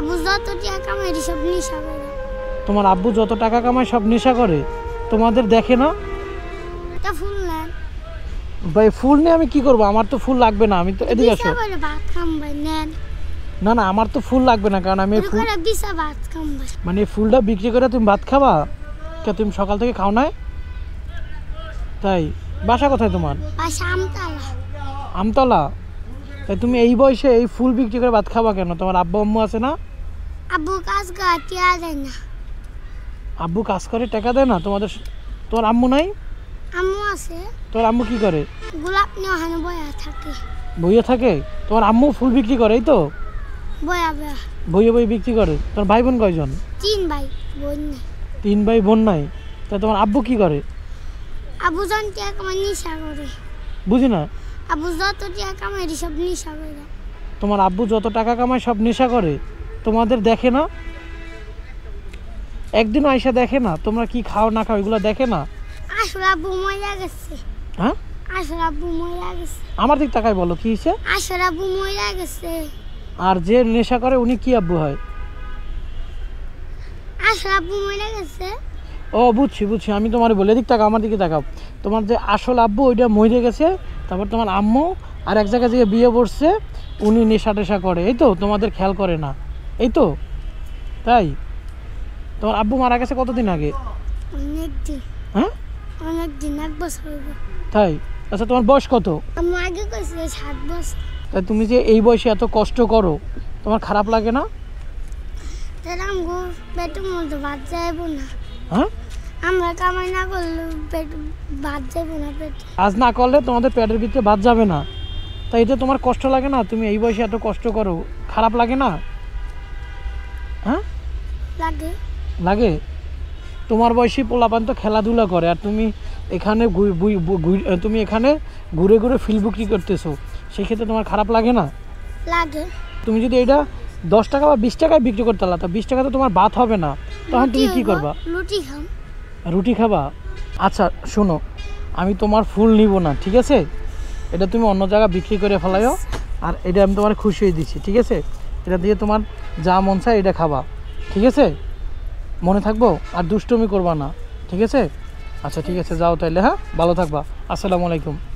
আব্বু যত টাকা কামাই সব নেশা করে তোমার আব্বু যত টাকা কামাই সব নেশা করে তোমাদের দেখে না তা ফুল নেন ভাই ফুল নিয়ে আমি কি করব আমার তো ফুল লাগবে না আমি তো এদিকে আসো না না আমার তো ফুল লাগবে না কারণ আমি ফুল ভাত মানে ফুলটা বিক্রি করে তুমি ভাত খাবা কে তুমি সকাল থেকে খাও নাই তাই বাসা কোথায় তোমার আমতলা আমতলা তাই তুমি এই বয়সে এই ফুল বিক্রি করে ভাত খাবা কেন তোমার আব্বা আম্মু আছে না আব্বু কাজ করে টাকা দেয় না আব্বু কাজ করে টাকা দেয় না তোমাদের তোর আম্মু নাই আম্মু আছে তোর আম্মু কি করে গোলাপ নিয়ে হানো বইয়া থাকে বইয়া থাকে তোমার আম্মু ফুল বিক্রি করে তো বইয়া বইয়া বইয়া বই বিক্রি করে তোর ভাই বোন কয়জন তিন ভাই বোন নাই তিন ভাই বোন নাই তা তোমার আব্বু কি করে আব্বু জন কি কামাই নিশা করে বুঝি না আব্বু যত টাকা কামাই সব নিশা করে তোমার আব্বু যত টাকা কামায় সব নেশা করে তোমাদের দেখে না একদিন আয়সা দেখে না তোমরা কি খাও না খাও এগুলো দেখে না হ্যাঁ? আমার দিক বলো কি আর যে নেশা করে উনি কি আব্বু হয় ও বুঝছি বুঝছি আমি তোমার বলে দিক তাকাও আমার দিকে তাকাও তোমার যে আসল আব্বু ওইটা মরে গেছে তারপর তোমার আম্মু আর এক জায়গায় থেকে বিয়ে পড়ছে উনি নেশা টেশা করে এই তো তোমাদের খেয়াল করে না এই তো তাই তোমার আব্বু মারা গেছে কতদিন আগে হ্যাঁ তাই আচ্ছা তোমার বয়স কত আমি আগে তাই তুমি যে এই বয়সে এত কষ্ট করো তোমার খারাপ লাগে না তাহলে আমগো পেটের না হ্যাঁ কামাই না করলে পেট ভাত না আজ না করলে তোমাদের পেটের ভিতরে বাদ যাবে না তাই এটা তোমার কষ্ট লাগে না তুমি এই বয়সে এত কষ্ট করো খারাপ লাগে না লাগে তোমার বয়সী পোলাপান তো খেলাধুলা করে আর তুমি এখানে তুমি এখানে ঘুরে ঘুরে ফিল বিক্রি করতেছো সেক্ষেত্রে তোমার খারাপ লাগে না লাগে তুমি যদি এটা দশ টাকা বা বিশ টাকায় বিক্রি করতে পারলা তা বিশ টাকা তো তোমার বাত হবে না তখন তুমি কি করবা রুটি খাম রুটি খাবা আচ্ছা শোনো আমি তোমার ফুল নিব না ঠিক আছে এটা তুমি অন্য জায়গায় বিক্রি করে ফেলাইও আর এটা আমি তোমার খুশি হয়ে দিচ্ছি ঠিক আছে এটা দিয়ে তোমার যা মন চায় এটা খাবা ঠিক আছে মনে থাকবো আর দুষ্টমি করবা না ঠিক আছে আচ্ছা ঠিক আছে যাও তাহলে হ্যাঁ ভালো থাকবা আসসালামু আলাইকুম